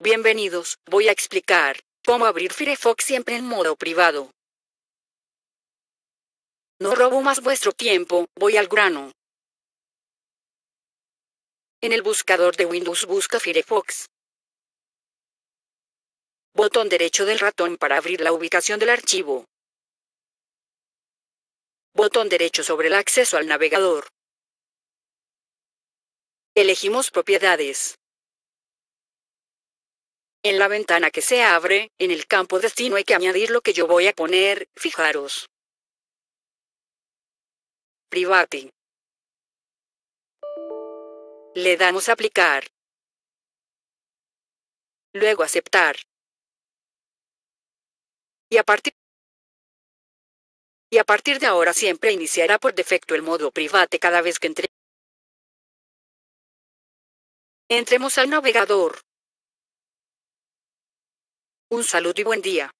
Bienvenidos, voy a explicar cómo abrir Firefox siempre en modo privado. No robo más vuestro tiempo, voy al grano. En el buscador de Windows busca Firefox. Botón derecho del ratón para abrir la ubicación del archivo. Botón derecho sobre el acceso al navegador. Elegimos propiedades. En la ventana que se abre, en el campo destino hay que añadir lo que yo voy a poner, fijaros. Private. Le damos a aplicar. Luego aceptar. Y a partir y a partir de ahora siempre iniciará por defecto el modo private cada vez que entre Entremos al navegador. Un saludo y buen día.